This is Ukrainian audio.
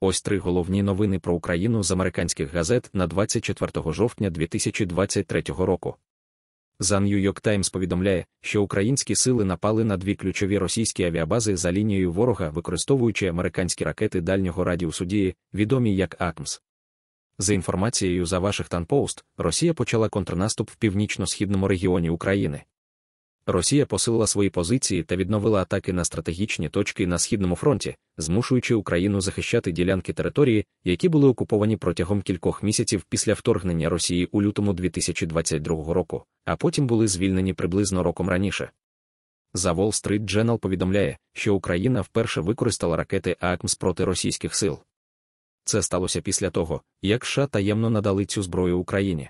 Ось три головні новини про Україну з американських газет на 24 жовтня 2023 року. The New York Times повідомляє, що українські сили напали на дві ключові російські авіабази за лінією ворога, використовуючи американські ракети дальнього радіусу дії, відомі як АКМС. За інформацією за Washington Post, Росія почала контрнаступ в північно-східному регіоні України. Росія посилила свої позиції та відновила атаки на стратегічні точки на східному фронті, змушуючи Україну захищати ділянки території, які були окуповані протягом кількох місяців після вторгнення Росії у лютому 2022 року, а потім були звільнені приблизно роком раніше. За Wall Street Journal повідомляє, що Україна вперше використала ракети АКМС проти російських сил. Це сталося після того, як США таємно надали цю зброю Україні.